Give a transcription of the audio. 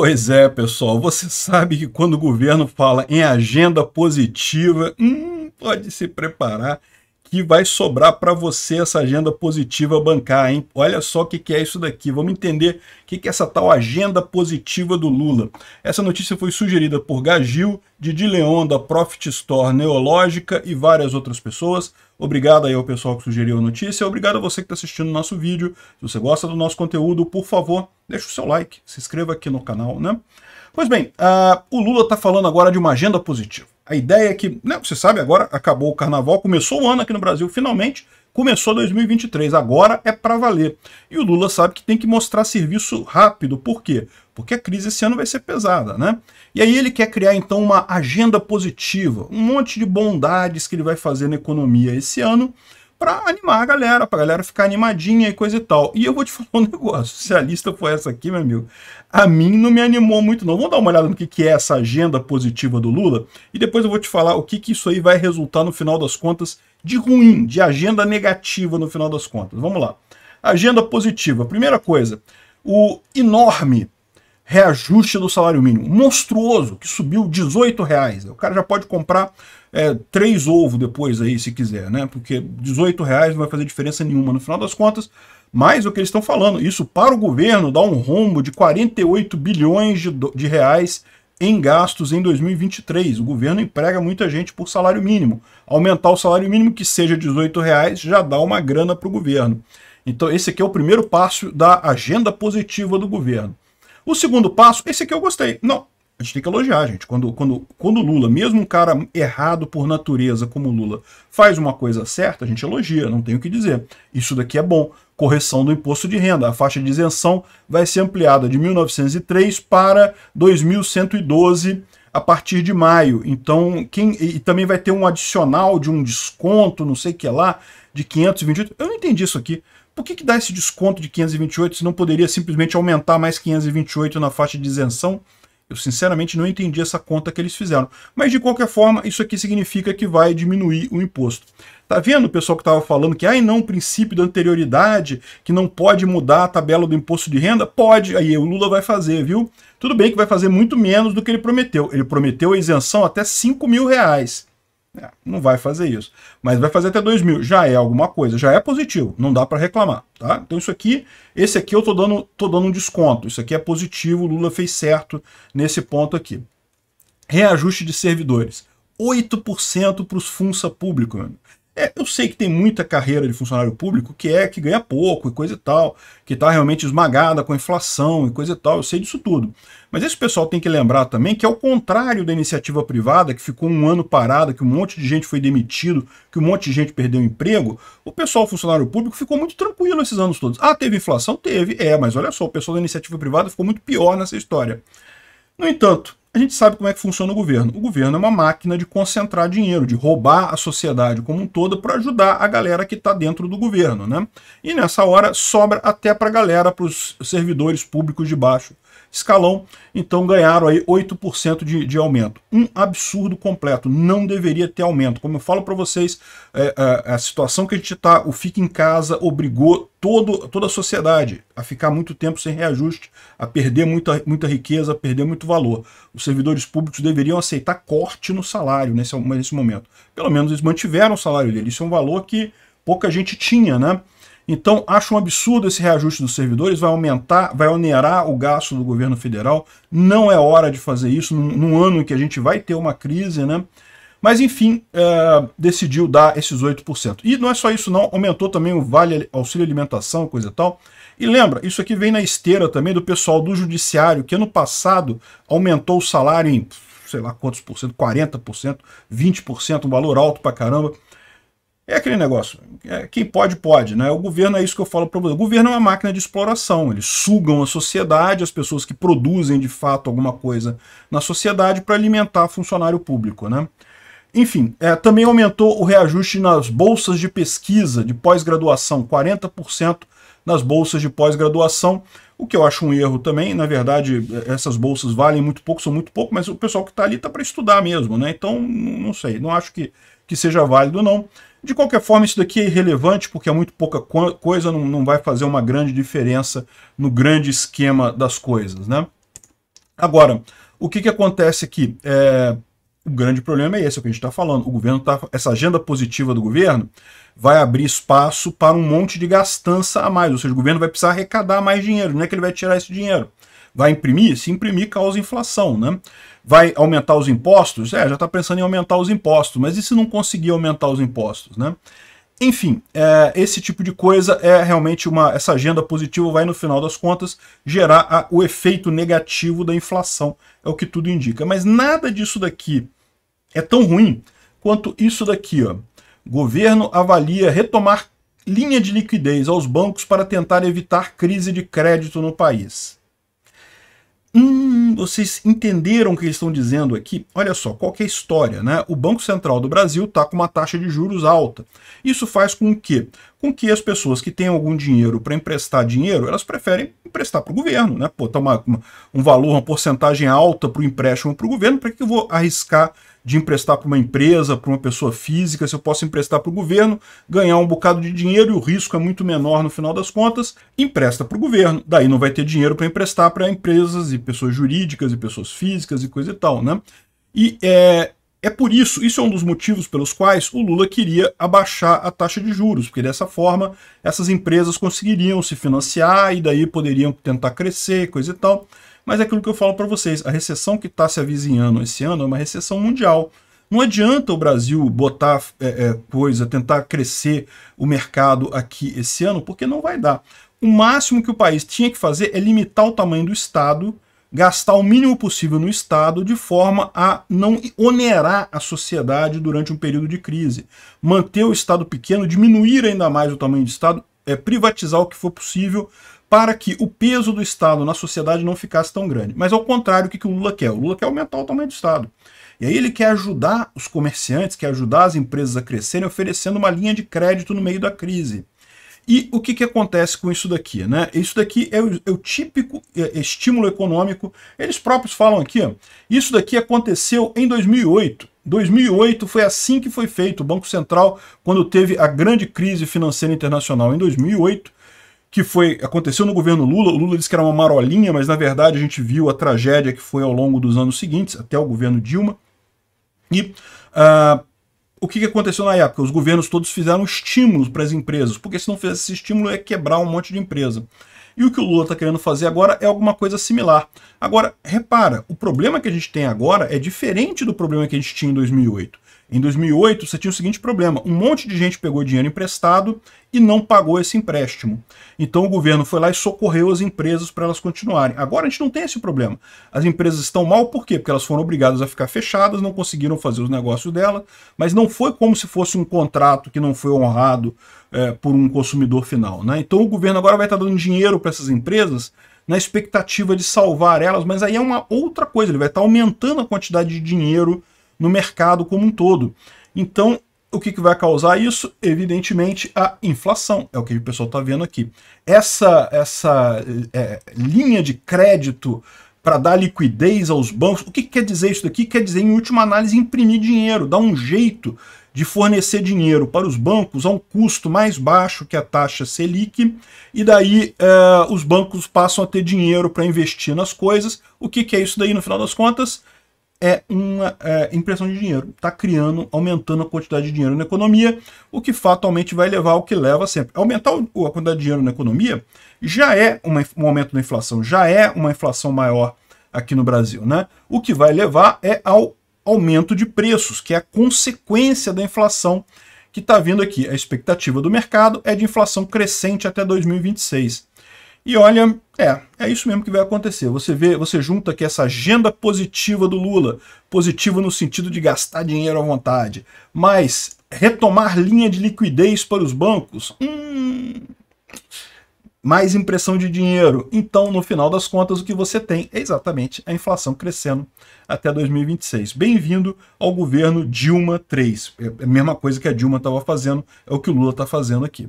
Pois é, pessoal, você sabe que quando o governo fala em agenda positiva, hum, pode se preparar que vai sobrar para você essa agenda positiva bancar, hein? Olha só o que, que é isso daqui. Vamos entender o que, que é essa tal agenda positiva do Lula. Essa notícia foi sugerida por Gagil, Didi Leon, da Profit Store Neológica e várias outras pessoas. Obrigado aí ao pessoal que sugeriu a notícia. Obrigado a você que está assistindo o nosso vídeo. Se você gosta do nosso conteúdo, por favor, deixa o seu like, se inscreva aqui no canal, né? Pois bem, uh, o Lula está falando agora de uma agenda positiva. A ideia é que, né, você sabe, agora acabou o carnaval, começou o ano aqui no Brasil, finalmente, começou 2023, agora é para valer. E o Lula sabe que tem que mostrar serviço rápido, por quê? Porque a crise esse ano vai ser pesada, né? E aí ele quer criar então uma agenda positiva, um monte de bondades que ele vai fazer na economia esse ano, para animar a galera, para a galera ficar animadinha e coisa e tal. E eu vou te falar um negócio, se a lista for essa aqui, meu amigo, a mim não me animou muito não. Vamos dar uma olhada no que, que é essa agenda positiva do Lula e depois eu vou te falar o que, que isso aí vai resultar no final das contas de ruim, de agenda negativa no final das contas. Vamos lá. Agenda positiva. Primeira coisa, o enorme reajuste do salário mínimo, monstruoso, que subiu 18 reais. O cara já pode comprar é, três ovo depois aí, se quiser, né? Porque 18 reais não vai fazer diferença nenhuma no final das contas. Mas o que eles estão falando, isso para o governo dá um rombo de 48 bilhões de, de reais em gastos em 2023. O governo emprega muita gente por salário mínimo. Aumentar o salário mínimo, que seja 18 reais, já dá uma grana para o governo. Então esse aqui é o primeiro passo da agenda positiva do governo. O segundo passo, esse aqui eu gostei. Não, a gente tem que elogiar, gente. Quando, quando, quando Lula, mesmo um cara errado por natureza como Lula, faz uma coisa certa, a gente elogia, não tem o que dizer. Isso daqui é bom. Correção do imposto de renda. A faixa de isenção vai ser ampliada de 1903 para 2112 a partir de maio. Então, quem e também vai ter um adicional de um desconto, não sei o que lá, de 528. Eu não entendi isso aqui. Por que, que dá esse desconto de 528 se não poderia simplesmente aumentar mais 528 na faixa de isenção? Eu sinceramente não entendi essa conta que eles fizeram. Mas de qualquer forma, isso aqui significa que vai diminuir o imposto. Tá vendo o pessoal que estava falando que ai não, princípio da anterioridade, que não pode mudar a tabela do imposto de renda? Pode, aí o Lula vai fazer, viu? Tudo bem que vai fazer muito menos do que ele prometeu. Ele prometeu a isenção até 5 mil reais. É, não vai fazer isso. Mas vai fazer até 2 mil. Já é alguma coisa, já é positivo. Não dá para reclamar. Tá? Então isso aqui, esse aqui eu tô dando, tô dando um desconto. Isso aqui é positivo, Lula fez certo nesse ponto aqui. Reajuste de servidores. 8% para os funça público. Meu. É, eu sei que tem muita carreira de funcionário público que é que ganha pouco e coisa e tal, que está realmente esmagada com a inflação e coisa e tal, eu sei disso tudo. Mas esse pessoal tem que lembrar também que, ao contrário da iniciativa privada, que ficou um ano parada, que um monte de gente foi demitido, que um monte de gente perdeu o emprego, o pessoal funcionário público ficou muito tranquilo esses anos todos. Ah, teve inflação? Teve, é, mas olha só, o pessoal da iniciativa privada ficou muito pior nessa história. No entanto, a gente sabe como é que funciona o governo. O governo é uma máquina de concentrar dinheiro, de roubar a sociedade como um todo para ajudar a galera que está dentro do governo. Né? E nessa hora sobra até para a galera, para os servidores públicos de baixo escalão. Então ganharam aí 8% de, de aumento. Um absurdo completo. Não deveria ter aumento. Como eu falo para vocês, é, é, a situação que a gente está, o fica em casa, obrigou todo, toda a sociedade a ficar muito tempo sem reajuste, a perder muita, muita riqueza, a perder muito valor. Os servidores públicos deveriam aceitar corte no salário nesse, nesse momento. Pelo menos eles mantiveram o salário deles. Isso é um valor que pouca gente tinha, né? Então, acho um absurdo esse reajuste dos servidores, vai aumentar, vai onerar o gasto do governo federal. Não é hora de fazer isso num, num ano em que a gente vai ter uma crise, né? Mas enfim, uh, decidiu dar esses 8%. E não é só isso não, aumentou também o vale auxílio alimentação, coisa e tal. E lembra, isso aqui vem na esteira também do pessoal do judiciário, que ano passado aumentou o salário em, sei lá quantos por cento, 40%, 20%, um valor alto pra caramba. É aquele negócio, é, quem pode, pode, né? O governo é isso que eu falo para você. O governo é uma máquina de exploração, eles sugam a sociedade, as pessoas que produzem de fato alguma coisa na sociedade para alimentar funcionário público, né? Enfim, é, também aumentou o reajuste nas bolsas de pesquisa de pós-graduação, 40% nas bolsas de pós-graduação, o que eu acho um erro também. Na verdade, é, essas bolsas valem muito pouco, são muito pouco, mas o pessoal que está ali está para estudar mesmo, né? Então, não sei, não acho que, que seja válido, não. De qualquer forma, isso daqui é irrelevante, porque é muito pouca coisa, não, não vai fazer uma grande diferença no grande esquema das coisas, né? Agora, o que, que acontece aqui? É, o grande problema é esse, é o que a gente está falando. O governo tá, essa agenda positiva do governo vai abrir espaço para um monte de gastança a mais. Ou seja, o governo vai precisar arrecadar mais dinheiro. Não é que ele vai tirar esse dinheiro. Vai imprimir? Se imprimir, causa inflação, né? Vai aumentar os impostos? É, já está pensando em aumentar os impostos. Mas e se não conseguir aumentar os impostos, né? Enfim, é, esse tipo de coisa é realmente uma. Essa agenda positiva vai, no final das contas, gerar a, o efeito negativo da inflação, é o que tudo indica. Mas nada disso daqui é tão ruim quanto isso daqui. Ó. Governo avalia retomar linha de liquidez aos bancos para tentar evitar crise de crédito no país. Hum, vocês entenderam o que eles estão dizendo aqui? Olha só, qual é a história, né? O Banco Central do Brasil está com uma taxa de juros alta. Isso faz com que com que as pessoas que têm algum dinheiro para emprestar dinheiro, elas preferem emprestar para o governo, né? Pô, tá uma, uma, um valor, uma porcentagem alta para o empréstimo para o governo, para que eu vou arriscar de emprestar para uma empresa, para uma pessoa física, se eu posso emprestar para o governo, ganhar um bocado de dinheiro e o risco é muito menor no final das contas, empresta para o governo. Daí não vai ter dinheiro para emprestar para empresas e pessoas jurídicas e pessoas físicas e coisa e tal, né? E é, é por isso, isso é um dos motivos pelos quais o Lula queria abaixar a taxa de juros, porque dessa forma essas empresas conseguiriam se financiar e daí poderiam tentar crescer, coisa e tal. Mas é aquilo que eu falo para vocês, a recessão que está se avizinhando esse ano é uma recessão mundial. Não adianta o Brasil botar é, é, coisa, tentar crescer o mercado aqui esse ano, porque não vai dar. O máximo que o país tinha que fazer é limitar o tamanho do Estado gastar o mínimo possível no Estado de forma a não onerar a sociedade durante um período de crise, manter o Estado pequeno, diminuir ainda mais o tamanho do Estado, é, privatizar o que for possível para que o peso do Estado na sociedade não ficasse tão grande. Mas ao contrário, o que, que o Lula quer? O Lula quer aumentar o tamanho do Estado. E aí ele quer ajudar os comerciantes, quer ajudar as empresas a crescerem, oferecendo uma linha de crédito no meio da crise. E o que, que acontece com isso daqui? Né? Isso daqui é o, é o típico é, estímulo econômico. Eles próprios falam aqui, isso daqui aconteceu em 2008. 2008 foi assim que foi feito. O Banco Central, quando teve a grande crise financeira internacional em 2008, que foi aconteceu no governo Lula. O Lula disse que era uma marolinha, mas na verdade a gente viu a tragédia que foi ao longo dos anos seguintes, até o governo Dilma. E uh, o que aconteceu na época? Os governos todos fizeram estímulos para as empresas, porque se não fizesse esse estímulo ia quebrar um monte de empresa. E o que o Lula está querendo fazer agora é alguma coisa similar. Agora, repara, o problema que a gente tem agora é diferente do problema que a gente tinha em 2008. Em 2008, você tinha o seguinte problema: um monte de gente pegou dinheiro emprestado e não pagou esse empréstimo. Então o governo foi lá e socorreu as empresas para elas continuarem. Agora a gente não tem esse problema. As empresas estão mal por quê? Porque elas foram obrigadas a ficar fechadas, não conseguiram fazer os negócios dela, mas não foi como se fosse um contrato que não foi honrado é, por um consumidor final. Né? Então o governo agora vai estar tá dando dinheiro para essas empresas na expectativa de salvar elas, mas aí é uma outra coisa, ele vai estar tá aumentando a quantidade de dinheiro no mercado como um todo. Então, o que, que vai causar isso? Evidentemente, a inflação. É o que o pessoal está vendo aqui. Essa, essa é, linha de crédito para dar liquidez aos bancos, o que, que quer dizer isso daqui? Quer dizer, em última análise, imprimir dinheiro, dar um jeito de fornecer dinheiro para os bancos a um custo mais baixo que a taxa Selic, e daí é, os bancos passam a ter dinheiro para investir nas coisas. O que, que é isso daí no final das contas? é uma é, impressão de dinheiro. Está criando, aumentando a quantidade de dinheiro na economia, o que fatalmente vai levar ao que leva sempre. Aumentar o, a quantidade de dinheiro na economia já é uma, um aumento da inflação, já é uma inflação maior aqui no Brasil. Né? O que vai levar é ao aumento de preços, que é a consequência da inflação que está vindo aqui. A expectativa do mercado é de inflação crescente até 2026. E olha, é, é isso mesmo que vai acontecer. Você vê, você junta aqui essa agenda positiva do Lula, positiva no sentido de gastar dinheiro à vontade, mas retomar linha de liquidez para os bancos, hum, mais impressão de dinheiro. Então, no final das contas, o que você tem é exatamente a inflação crescendo até 2026. Bem-vindo ao governo Dilma 3. É, é a mesma coisa que a Dilma estava fazendo, é o que o Lula está fazendo aqui.